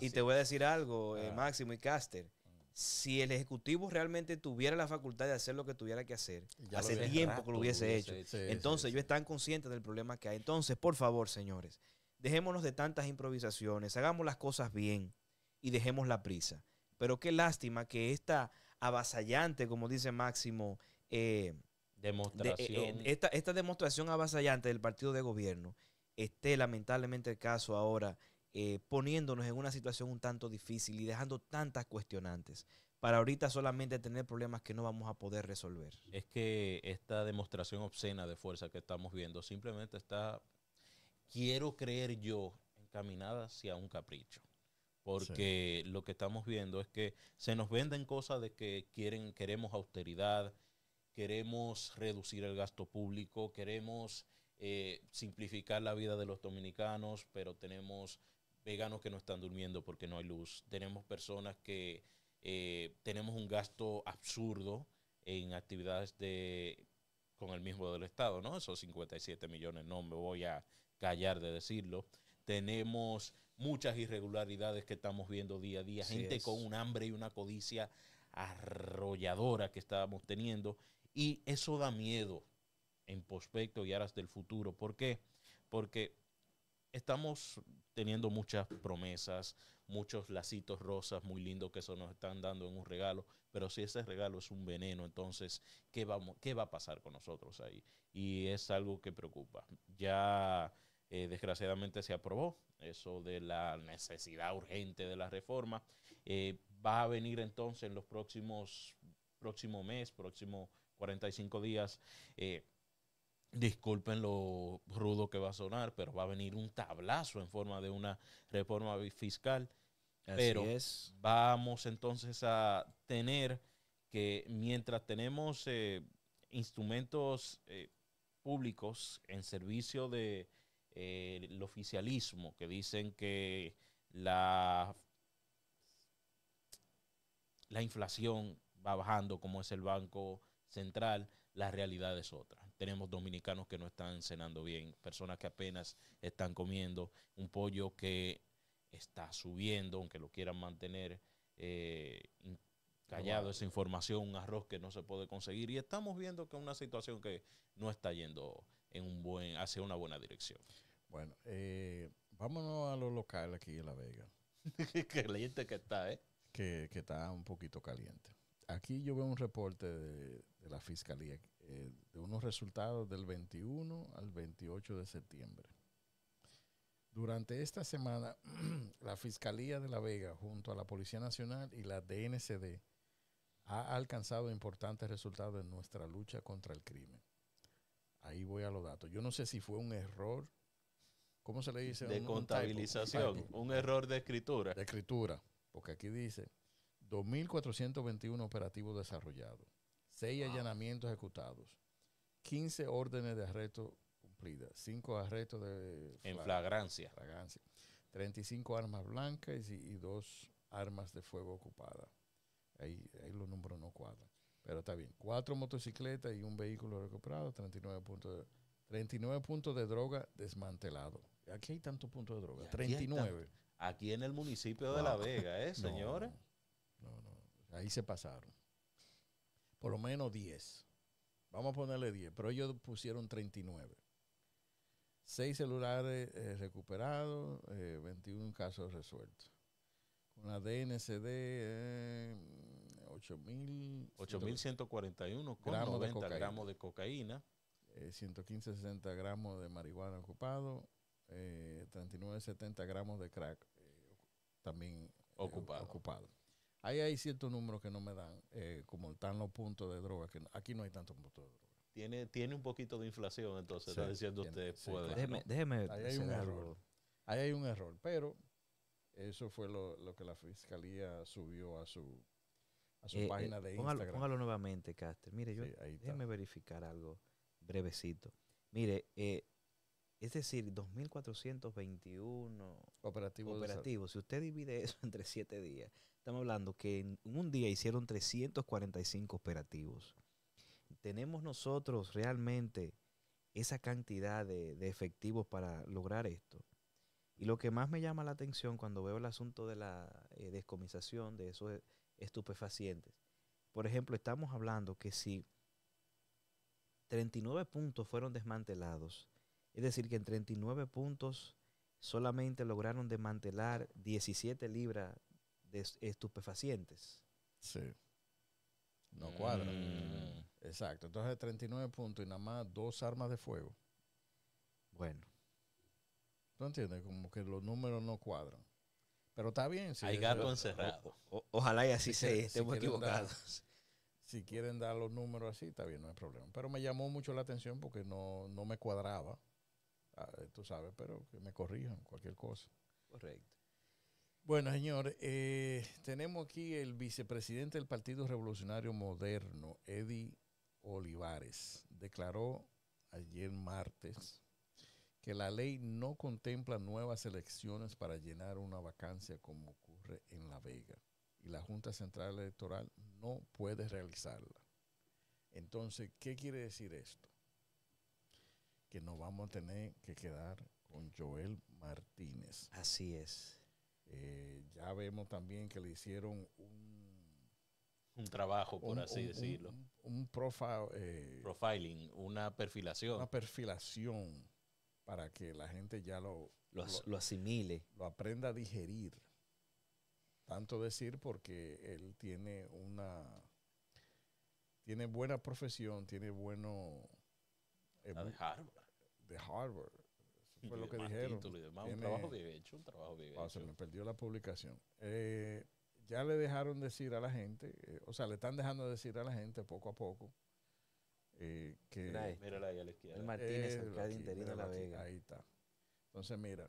y, te eh, voy a ah. decir algo, Máximo y Caster. Si el ejecutivo realmente tuviera la facultad de hacer lo que tuviera que hacer, hace tiempo que lo hubiese, hecho. Entonces, yo ellos están conscientes del problema que hay. Entonces, por favor, señores, dejémonos de tantas improvisaciones, hagamos las cosas bien y dejemos la prisa. Pero qué lástima que esta avasallante, como dice Máximo, eh, eh, eh, demostración. esta, esta, demostración avasallante del partido de gobierno esté lamentablemente el caso ahora eh, poniéndonos en una situación un tanto difícil y dejando tantas cuestionantes para ahorita solamente tener problemas que no vamos a poder resolver. Es que esta demostración obscena de fuerza que estamos viendo simplemente está, quiero creer yo, encaminada hacia un capricho. Porque lo que estamos viendo es que se nos venden cosas de que quieren, queremos austeridad, queremos reducir el gasto público, queremos eh, simplificar la vida de los dominicanos, pero tenemos veganos que no están durmiendo porque no hay luz, tenemos personas que eh, tenemos un gasto absurdo en actividades de con el mismo del Estado, ¿no? Esos 57 millones, no me voy a callar de decirlo. Tenemos muchas irregularidades que estamos viendo día a día, gente con un hambre y una codicia arrolladora que estábamos teniendo y eso da miedo en prospecto y aras del futuro. ¿Por qué? Porque estamos teniendo muchas promesas, muchos lacitos rosas muy lindos que eso nos están dando en un regalo, pero si ese regalo es un veneno, entonces, ¿qué, vamos, qué va a pasar con nosotros ahí? Y es algo que preocupa. Ya, eh, desgraciadamente, se aprobó eso de la necesidad urgente de la reforma. Eh, va a venir entonces en los próximos, próximo mes, próximo 45 días. Eh, disculpen lo rudo que va a sonar, pero va a venir un tablazo en forma de una reforma fiscal. pero vamos entonces a tener que mientras tenemos eh, instrumentos eh, públicos en servicio del de, oficialismo, que dicen que la, la inflación va bajando, como es el Banco central, la realidad es otra. Tenemos dominicanos que no están cenando bien, personas que apenas están comiendo, un pollo que está subiendo, aunque lo quieran mantener eh, callado esa información, un arroz que no se puede conseguir. Y estamos viendo que una situación que no está yendo en un buen, hacia una buena dirección. Bueno, eh, vámonos a lo local aquí en La Vega. Caliente que está, ¿eh? Que, que está un poquito caliente aquí yo veo un reporte de, la Fiscalía eh, de unos resultados del 21 al 28 de septiembre. Durante esta semana, la Fiscalía de La Vega, junto a la Policía Nacional y la DNCD, ha alcanzado importantes resultados en nuestra lucha contra el crimen. Ahí voy a los datos. Yo no sé si fue un error, ¿cómo se le dice? De contabilización, un error de escritura. De escritura, porque aquí dice 2.421 operativos desarrollados, 6 allanamientos ejecutados, 15 órdenes de arresto cumplidas, 5 arrestos de... en flagrancia. 35 armas blancas y, 2 armas de fuego ocupadas. Ahí, ahí los números no cuadran. Pero está bien. Cuatro motocicletas y un vehículo recuperado, 39 puntos de, 39 puntos de droga desmantelado. Aquí hay tantos puntos de droga. 39. Aquí en el municipio de La Vega, ¿eh, señores? Ahí se pasaron. Por lo menos 10. Vamos a ponerle 10, pero ellos pusieron 39. 6 celulares eh, recuperados, 21 eh, casos resueltos. Con la DNCD, 8.141 eh, con gramos de cocaína. gramos de cocaína. 115, 60 gramos de marihuana ocupado, eh, 39, 70 gramos de crack también ocupado. ocupado. Ahí hay ciertos números que no me dan, eh, como están los puntos de droga, que aquí no hay tantos puntos de droga. Tiene, tiene un poquito de inflación, entonces, está diciendo usted. Déjeme, déjeme, Ahí hay un error. hay un error, pero eso fue lo, lo que la fiscalía subió a su, a su eh, eh, página de Instagram. Póngalo nuevamente, Caster. Mire, yo, déjeme verificar algo brevecito. Mire, eh, es decir, 2.421 operativos. operativos. Si usted divide eso entre siete días, estamos hablando que en un día hicieron 345 operativos. ¿Tenemos nosotros realmente esa cantidad de, efectivos para lograr esto? Y lo que más me llama la atención cuando veo el asunto de la eh, descomisación de esos estupefacientes, por ejemplo, estamos hablando que si 39 puntos fueron desmantelados, es decir, que en 39 puntos solamente lograron desmantelar 17 libras de estupefacientes. Sí. No mm. cuadra. Exacto. Entonces, 39 puntos y nada más dos armas de fuego. Bueno. ¿Tú entiendes? Como que los números no cuadran. Pero está bien. Hay gato encerrado. ojalá y así sea. estemos equivocados. si quieren dar los números así, está bien, no hay problema. Pero me llamó mucho la atención porque no me cuadraba Ah, tú sabes, pero que me corrijan cualquier cosa. Correcto. Bueno, señor, eh, tenemos aquí el vicepresidente del Partido Revolucionario Moderno, Eddie Olivares, declaró ayer martes que la ley no contempla nuevas elecciones para llenar una vacancia como ocurre en La Vega y la Junta Central Electoral no puede realizarla. Entonces, ¿qué quiere decir esto? que nos vamos a tener que quedar con Joel Martínez. Así es. Eh, ya vemos también que le hicieron un... Un trabajo, por así decirlo. Un, profile. Eh, profiling, una perfilación. Una perfilación para que la gente ya lo, lo, asimile. Lo aprenda a digerir. Tanto decir porque él tiene una... Tiene buena profesión, tiene bueno... Eh, de Harvard. fue lo que dijeron. un trabajo bien hecho, un trabajo bien Se me perdió la publicación. Eh, ya le dejaron decir a la gente, eh, o sea, le están dejando decir a la gente poco a poco. Eh, que, mira, ahí la izquierda. El Martínez, alcalde interino de La Vega. ahí está. Entonces, mira,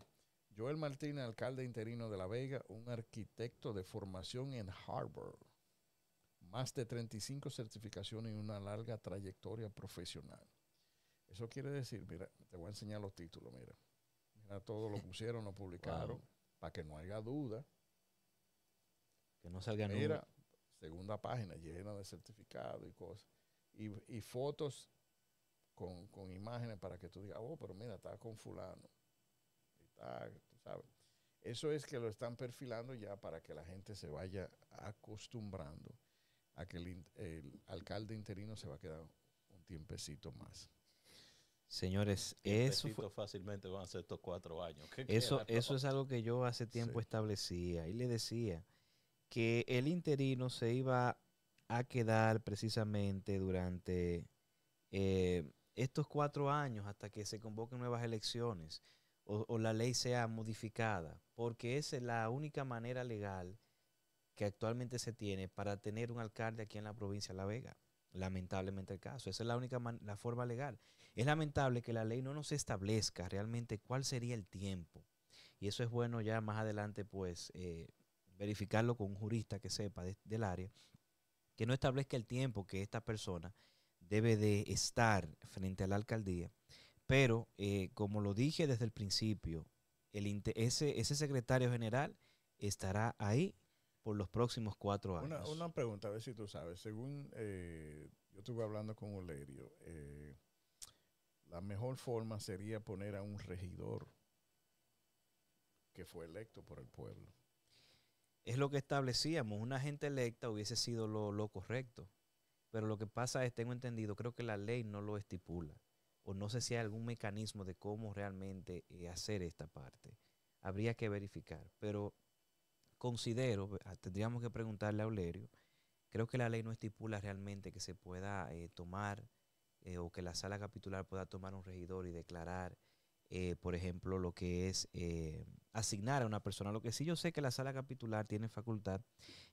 Joel Martínez, alcalde interino de La Vega, un arquitecto de formación en Harvard más de 35 certificaciones y una larga trayectoria profesional. Eso quiere decir, mira, te voy a enseñar los títulos, mira. Mira, todo lo pusieron, lo publicaron, para que no haya duda. Que no salga nada Mira, segunda página llena de certificados y cosas. Y, fotos con, imágenes para que tú digas, oh, pero mira, está con fulano. Eso es que lo están perfilando ya para que la gente se vaya acostumbrando a que el alcalde interino se va a quedar un tiempecito más. Señores, eso fácilmente van a ser estos cuatro años. Eso, eso es algo que yo hace tiempo establecía y le decía que el interino se iba a quedar precisamente durante eh, estos cuatro años hasta que se convoquen nuevas elecciones o, o, la ley sea modificada, porque esa es la única manera legal que actualmente se tiene para tener un alcalde aquí en la provincia de La Vega lamentablemente el caso. Esa es la única la forma legal. Es lamentable que la ley no nos establezca realmente cuál sería el tiempo. Y eso es bueno ya más adelante, pues, eh, verificarlo con un jurista que sepa del área, que no establezca el tiempo que esta persona debe de estar frente a la alcaldía. Pero, eh, como lo dije desde el principio, el ese, ese secretario general estará ahí por los próximos cuatro años. Una, pregunta, a ver si tú sabes. Según eh, yo estuve hablando con Olerio, eh, la mejor forma sería poner a un regidor que fue electo por el pueblo. Es lo que establecíamos. Una gente electa hubiese sido lo, correcto. Pero lo que pasa es, tengo entendido, creo que la ley no lo estipula. O no sé si hay algún mecanismo de cómo realmente eh, hacer esta parte. Habría que verificar. Pero considero, ah, tendríamos que preguntarle a Olerio creo que la ley no estipula realmente que se pueda eh, tomar eh, o que la sala capitular pueda tomar un regidor y declarar, eh, por ejemplo, lo que es asignar a una persona. Lo que sí yo sé que la sala capitular tiene facultad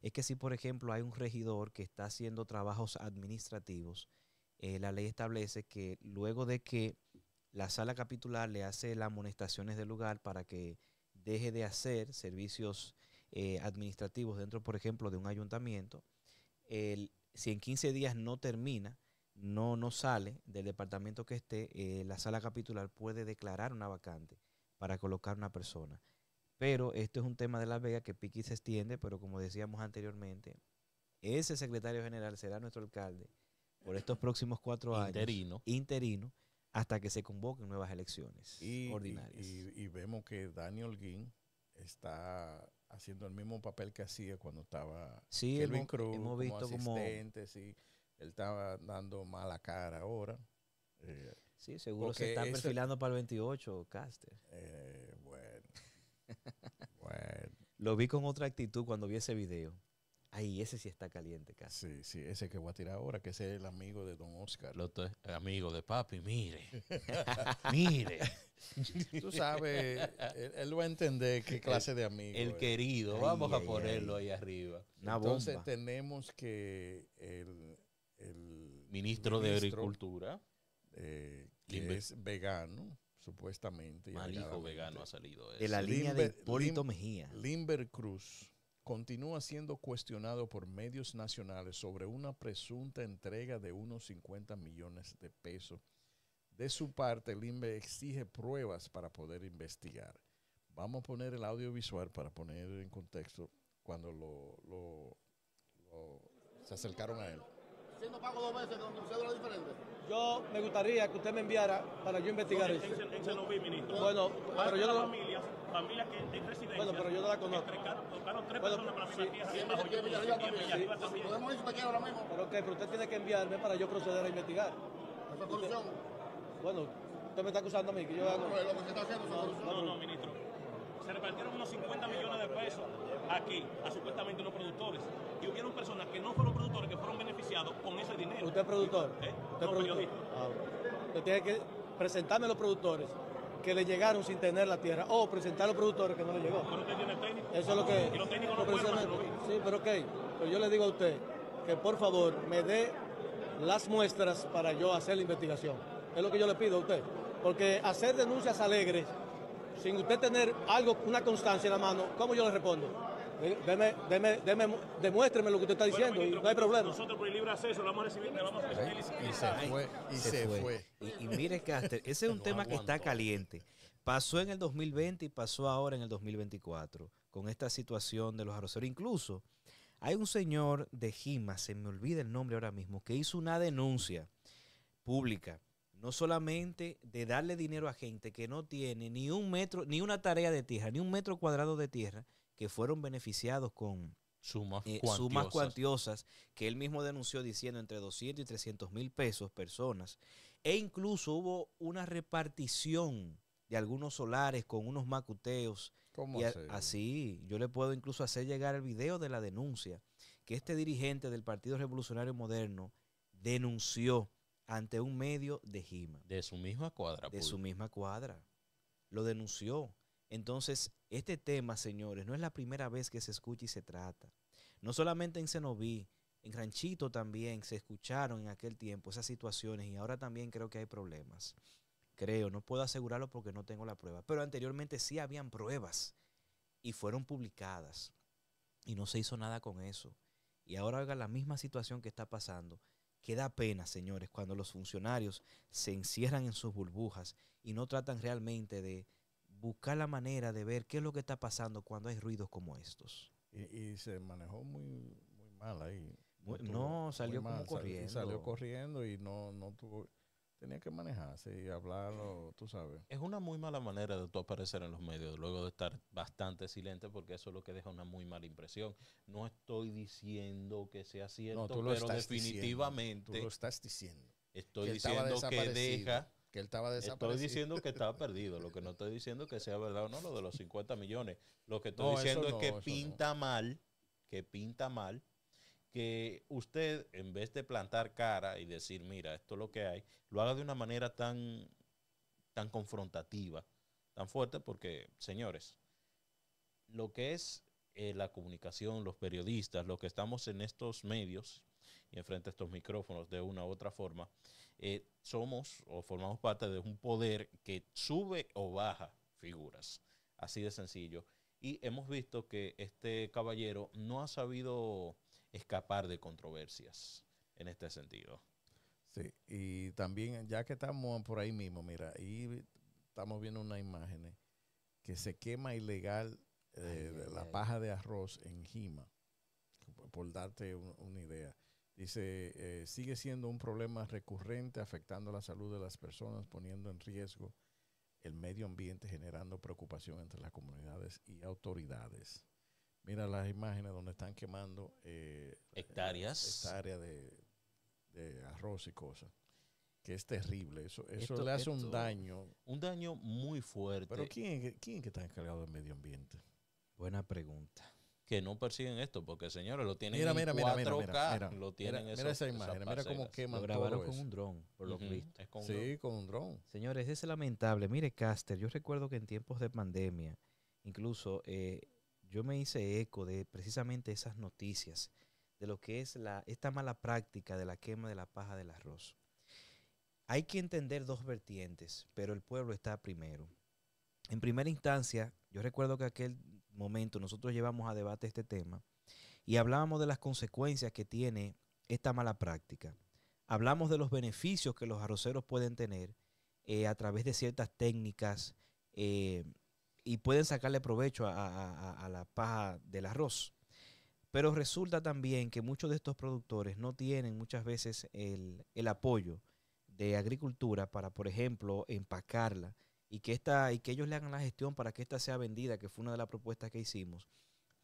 es que si, por ejemplo, hay un regidor que está haciendo trabajos administrativos, la ley establece que luego de que la sala capitular le hace las amonestaciones del lugar para que deje de hacer servicios eh, administrativos dentro, por ejemplo, de un ayuntamiento, el, si en 15 días no termina, no, no sale del departamento que esté, eh, la sala capitular puede declarar una vacante para colocar una persona. Pero esto es un tema de la vega que Piqui se extiende, pero como decíamos anteriormente, ese secretario general será nuestro alcalde por estos próximos cuatro años. Interino. hasta que se convoquen nuevas elecciones ordinarias. Y, y, vemos que Daniel Guin está haciendo el mismo papel que hacía cuando estaba sí, Kelvin hemos, visto como asistente, sí. Él estaba dando mala cara ahora. Eh, sí, seguro se está perfilando para el 28, Caster. Eh, bueno. bueno. Lo vi con otra actitud cuando vi ese video. Ay, ese sí está caliente, Caster. Sí, sí, ese que voy a tirar ahora, que es el amigo de Don Oscar. Lo amigo de papi, mire. mire. Tú sabes, él, lo va a entender qué clase de amigo. El, querido, vamos a ponerlo ahí arriba. Entonces tenemos que el, el ministro, de Agricultura, eh, que es vegano, supuestamente. Mal hijo vegano ha salido. Eso. De la línea de Polito Mejía. Limber Cruz continúa siendo cuestionado por medios nacionales sobre una presunta entrega de unos 50 millones de pesos de su parte, el INVE exige pruebas para poder investigar. Vamos a poner el audiovisual para poner en contexto cuando lo, se acercaron a él. Siendo pago dos veces con lo diferente. Yo me gustaría que usted me enviara para yo investigar eso. Bueno, pero yo no familias que en residencia. Bueno, pero yo no la conozco. Tocaron tres personas para la misma tierra. Sí, sí, sí, Podemos ahora mismo. Pero que, pero usted tiene que enviarme para yo proceder a investigar. no bueno, usted me está acusando a mí que yo pues no, no, ministro. Se repartieron unos 50 millones de pesos aquí a supuestamente unos productores. Y hubieron personas que no fueron productores que fueron beneficiados con ese dinero. ¿Usted es productor? ¿Eh? ¿Usted no, productor? usted ah, tiene que presentarme a los productores que le llegaron sin tener la tierra o presentar a los productores que no le llegó. Pero usted tiene técnico. Eso es lo que. Y los técnicos no pueden Sí, pero ok. Pero yo le digo a usted que por favor me dé las muestras para yo hacer la investigación. Es lo que yo le pido a usted. Porque hacer denuncias alegres, sin usted tener algo, una constancia en la mano, ¿cómo yo le respondo? Deme, demuéstreme lo que usted está diciendo y no hay problema. Nosotros por el libre acceso lo vamos a recibir, le vamos a recibir. Y se fue, y se, fue. Y, mire, Caster, ese es un tema que está caliente. Pasó en el 2020 y pasó ahora en el 2024 con esta situación de los arroceros. Incluso hay un señor de Jima, se me olvida el nombre ahora mismo, que hizo una denuncia pública no solamente de darle dinero a gente que no tiene ni un metro, ni una tarea de tierra, ni un metro cuadrado de tierra, que fueron beneficiados con sumas, eh, cuantiosas. que él mismo denunció diciendo entre 200 y 300 mil pesos personas, e incluso hubo una repartición de algunos solares con unos macuteos. así, yo le puedo incluso hacer llegar el video de la denuncia que este dirigente del Partido Revolucionario Moderno denunció ante un medio de Gima. De su misma cuadra. De su misma cuadra. Lo denunció. Entonces, este tema, señores, no es la primera vez que se escucha y se trata. No solamente en Cenoví, en Ranchito también se escucharon en aquel tiempo esas situaciones y ahora también creo que hay problemas. Creo, no puedo asegurarlo porque no tengo la prueba, pero anteriormente sí habían pruebas y fueron publicadas y no se hizo nada con eso. Y ahora oiga la misma situación que está pasando queda da pena, señores, cuando los funcionarios se encierran en sus burbujas y no tratan realmente de buscar la manera de ver qué es lo que está pasando cuando hay ruidos como estos. Y, se manejó muy, muy mal ahí. no, salió corriendo. Salió, corriendo y no, no tuvo tenía que manejarse y hablarlo, tú sabes. Es una muy mala manera de tú aparecer en los medios, luego de estar bastante silente, porque eso es lo que deja una muy mala impresión. No estoy diciendo que sea cierto, pero definitivamente. tú lo estás diciendo. Estoy diciendo que deja. Que él estaba desaparecido. Estoy diciendo que estaba perdido. Lo que no estoy diciendo es que sea verdad o no lo de los 50 millones. Lo que estoy diciendo es que pinta mal, que pinta mal que usted, en vez de plantar cara y decir, mira, esto es lo que hay, lo haga de una manera tan, tan confrontativa, tan fuerte, porque, señores, lo que es eh, la comunicación, los periodistas, los que estamos en estos medios y enfrente a estos micrófonos de una u otra forma, eh, somos o formamos parte de un poder que sube o baja figuras, así de sencillo. Y hemos visto que este caballero no ha sabido escapar de controversias en este sentido. Sí, y también ya que estamos por ahí mismo, mira, ahí estamos viendo una imagen que se quema ilegal eh, la paja de arroz en Jima, por, darte una idea. Dice, eh, sigue siendo un problema recurrente afectando la salud de las personas, poniendo en riesgo el medio ambiente, generando preocupación entre las comunidades y autoridades. Mira las imágenes donde están quemando eh, hectáreas, de, arroz y cosas. Que es terrible. Eso, eso le hace un daño. Un daño muy fuerte. Pero ¿quién, quién que está encargado del medio ambiente? Buena pregunta que no persiguen esto, porque señores, lo tienen mira, en mira, lo tienen mira, esa imagen, mira cómo queman Lo grabaron con un dron, por lo visto. sí, con un dron. Señores, es lamentable. Mire, Caster, yo recuerdo que en tiempos de pandemia, incluso eh, yo me hice eco de precisamente esas noticias, de lo que es la, esta mala práctica de la quema de la paja del arroz. Hay que entender dos vertientes, pero el pueblo está primero. En primera instancia, yo recuerdo que aquel momento nosotros llevamos a debate este tema y hablábamos de las consecuencias que tiene esta mala práctica. Hablamos de los beneficios que los arroceros pueden tener eh, a través de ciertas técnicas eh, y pueden sacarle provecho a, la paja del arroz. Pero resulta también que muchos de estos productores no tienen muchas veces el, apoyo de agricultura para, por ejemplo, empacarla y que, esta, y que ellos le hagan la gestión para que esta sea vendida, que fue una de las propuestas que hicimos,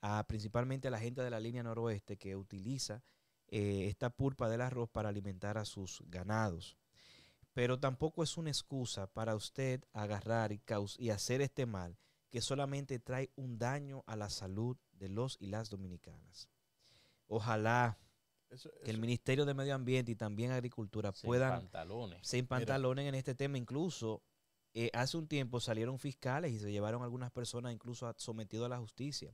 a, principalmente a la gente de la línea noroeste que utiliza eh, esta pulpa del arroz para alimentar a sus ganados. Pero tampoco es una excusa para usted agarrar y, y hacer este mal que solamente trae un daño a la salud de los y las dominicanas. Ojalá que el Ministerio de Medio Ambiente y también Agricultura puedan... Pantalones. Se empantalonen en este tema. Incluso eh, hace un tiempo salieron fiscales y se llevaron algunas personas incluso sometido a la justicia.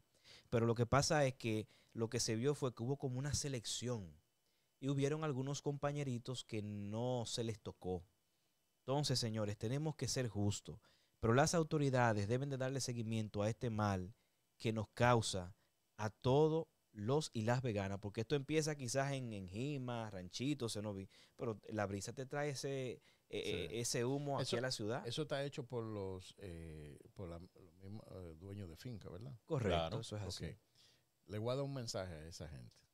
Pero lo que pasa es que lo que se vio fue que hubo como una selección y hubieron algunos compañeritos que no se les tocó. Entonces, señores, tenemos que ser justos. Pero las autoridades deben de darle seguimiento a este mal que nos causa a todos los y las veganas, porque esto empieza quizás en, en Jima, Ranchito, pero la brisa te trae ese, eh, eh, ese humo hacia aquí a la ciudad. Eso está hecho por los, eh, dueños de finca, ¿verdad? Correcto, eso es así. Le voy a dar un mensaje a esa gente.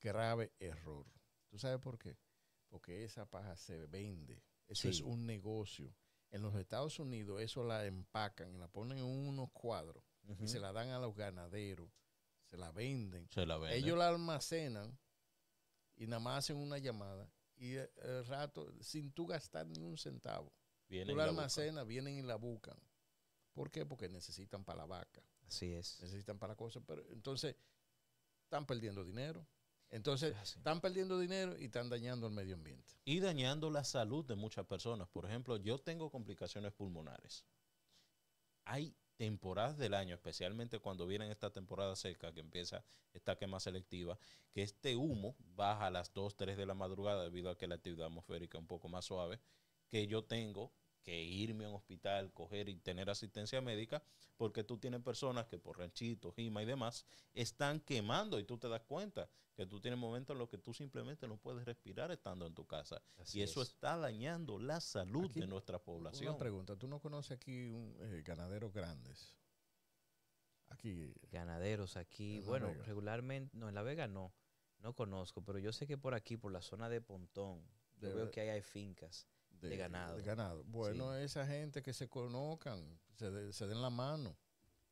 Grave error. ¿Tú sabes por qué? Porque esa paja se vende. Eso es un negocio. En los Estados Unidos eso la empacan y la ponen en unos cuadros y se la dan a los ganaderos, se la venden. Ellos la almacenan y nada más hacen una llamada y eh, el rato, sin tú gastar ni un centavo, tú la, almacenas, vienen y la buscan. ¿Por qué? Porque necesitan para la vaca. Así es. Necesitan para cosas, pero entonces están perdiendo dinero. Entonces, están perdiendo dinero y están dañando el medio ambiente. Y dañando la salud de muchas personas. Por ejemplo, yo tengo complicaciones pulmonares. Hay temporadas del año, especialmente cuando vienen esta temporada cerca, que empieza esta quema selectiva, que este humo baja a las 2, 3 de la madrugada debido a que la actividad atmosférica es un poco más suave, que yo tengo que irme a un hospital, coger y tener asistencia médica, porque tú tienes personas que por ranchito, jima y demás, están quemando y tú te das cuenta que tú tienes momentos en los que tú simplemente no puedes respirar estando en tu casa. y eso está dañando la salud de nuestra población. Una pregunta, ¿tú no conoces aquí un, eh, ganaderos grandes? Aquí. Ganaderos aquí, bueno, regularmente, no, en La Vega no, no conozco, pero yo sé que por aquí, por la zona de Pontón, yo veo que hay fincas de, ganado. Bueno, esa gente que se conozcan, se, den la mano.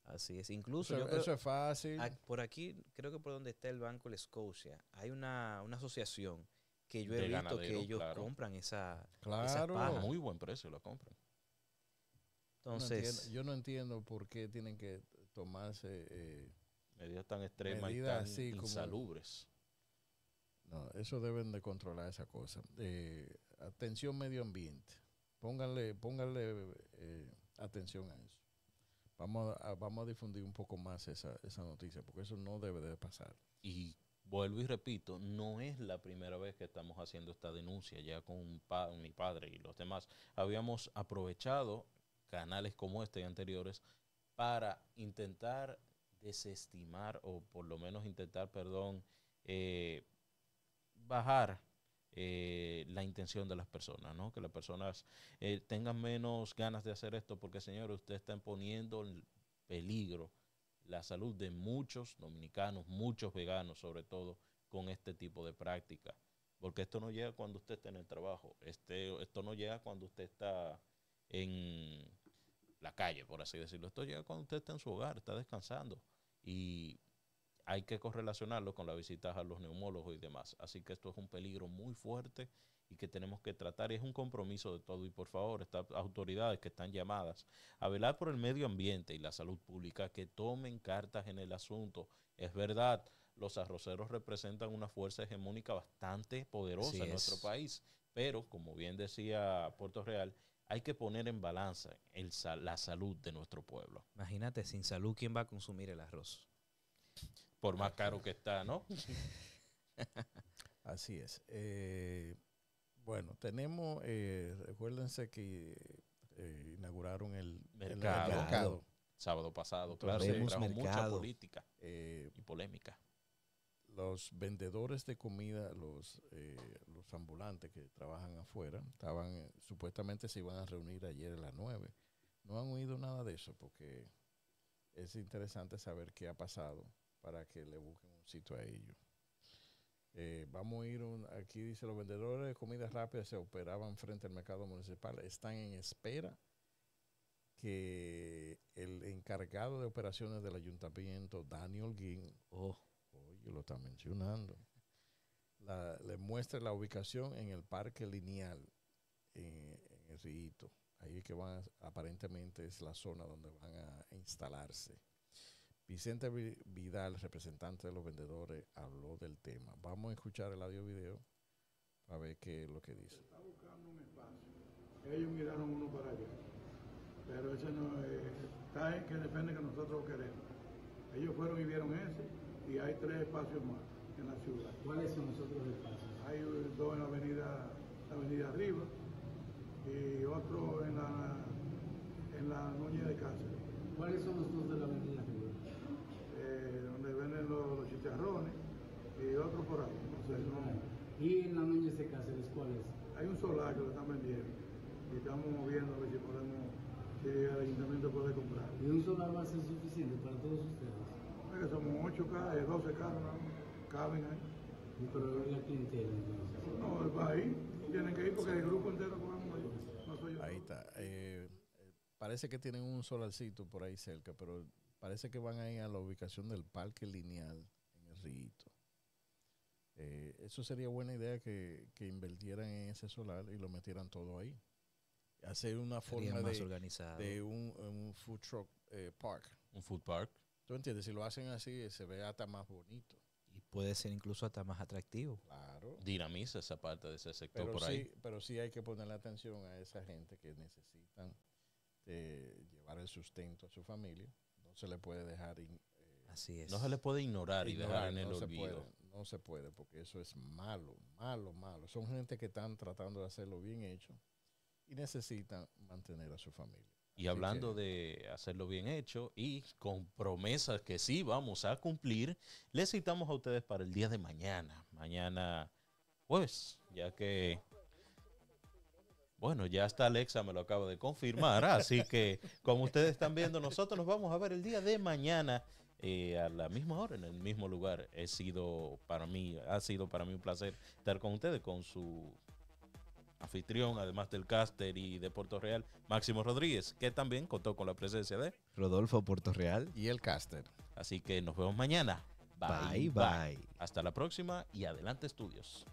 Así es, incluso. eso es fácil. por aquí, creo que por donde está el Banco La Escocia, hay una, una asociación que yo he visto que ellos compran esa. Claro, a muy buen precio la compran. Entonces. yo no entiendo por qué tienen que tomarse. Eh, medidas tan extremas y tan insalubres. no, eso deben de controlar esa cosa. Eh, atención medio ambiente. Pónganle, pónganle eh, atención a eso. Vamos a, vamos a difundir un poco más esa, noticia, porque eso no debe de pasar. Y vuelvo y repito, no es la primera vez que estamos haciendo esta denuncia, ya con mi padre y los demás. Habíamos aprovechado canales como este y anteriores para intentar desestimar o por lo menos intentar, perdón, eh, bajar eh, la intención de las personas, ¿no? Que las personas eh, tengan menos ganas de hacer esto porque, señores, usted están poniendo en peligro la salud de muchos dominicanos, muchos veganos, sobre todo, con este tipo de práctica. Porque esto no llega cuando usted está en el trabajo, este, esto no llega cuando usted está en la calle, por así decirlo, esto llega cuando usted está en su hogar, está descansando. Y hay que correlacionarlo con las visitas a los neumólogos y demás. Así que esto es un peligro muy fuerte y que tenemos que tratar. Y es un compromiso de todo. Y por favor, estas autoridades que están llamadas a velar por el medio ambiente y la salud pública, que tomen cartas en el asunto. Es verdad, los arroceros representan una fuerza hegemónica bastante poderosa en nuestro país. Pero, como bien decía Puerto Real, hay que poner en balanza la salud de nuestro pueblo. Imagínate, sin salud, ¿quién va a consumir el arroz? por más caro que está, ¿no? Así es. Eh, bueno, tenemos, eh, recuérdense que eh, inauguraron el mercado. Sábado pasado, claro, se trajo mucha política eh, y polémica. Los vendedores de comida, los, los ambulantes que trabajan afuera, estaban supuestamente se iban a reunir ayer a las 9. No han oído nada de eso porque es interesante saber qué ha pasado para que le busquen un sitio a ellos. Eh, vamos a ir, aquí dice, los vendedores de comidas rápidas se operaban frente al mercado municipal, están en espera que el encargado de operaciones del ayuntamiento, Daniel Guin, oh, oye, lo está mencionando, le muestre la ubicación en el parque lineal, eh, en, el Rito. Ahí que van, aparentemente es la zona donde van a instalarse. Vicente Vidal, representante de los vendedores, habló del tema. Vamos a escuchar el audio video para ver qué es lo que dice. Está buscando un espacio. Ellos miraron uno para allá. Pero ese no es, está en que depende que nosotros queremos. Ellos fueron y vieron ese y hay tres espacios más en la ciudad. ¿Cuáles son los otros espacios? Hay dos en la avenida, la avenida arriba y otro en la en la Noña de Cáceres. ¿Cuáles son los dos de la avenida los, chicharrones y otro por ahí. no. ¿Y en la noche de Cáceres cuál es? Hay un solar que lo están vendiendo y estamos viendo a ver si podemos, si el ayuntamiento puede comprar. ¿Y un solar va a ser suficiente para todos ustedes? somos 8 carros, 12 carros, caben ahí. ¿Y pero la clientela No, el país. Tienen que ir porque el grupo entero comemos ahí. Ahí está. Eh, eh, parece que tienen un solarcito por ahí cerca, pero Parece que van a ir a la ubicación del parque lineal en el Rito. Eh, eso sería buena idea que, que, en ese solar y lo metieran todo ahí. Hacer una forma de, un, food truck eh, park. Un food park. ¿Tú entiendes? Si lo hacen así, eh, se ve hasta más bonito. Y puede ser incluso hasta más atractivo. Claro. Dinamiza esa parte de ese sector por ahí. Pero sí hay que ponerle atención a esa gente que necesitan llevar el sustento a su familia se le puede dejar. Eh, no se le puede ignorar, y dejar en el no olvido. puede, no se puede, porque eso es malo, malo, malo. Son gente que están tratando de hacerlo bien hecho y necesitan mantener a su familia. Y hablando de hacerlo bien hecho y con promesas que sí vamos a cumplir, les citamos a ustedes para el día de mañana. Mañana, jueves, ya que bueno, ya está Alexa me lo acaba de confirmar, así que como ustedes están viendo, nosotros nos vamos a ver el día de mañana eh, a la misma hora, en el mismo lugar. sido para mí, ha sido para mí un placer estar con ustedes, con su anfitrión, además del caster y de Puerto Real, Máximo Rodríguez, que también contó con la presencia de Rodolfo Puerto Real y el caster. Así que nos vemos mañana. bye. bye. Hasta la próxima y adelante estudios.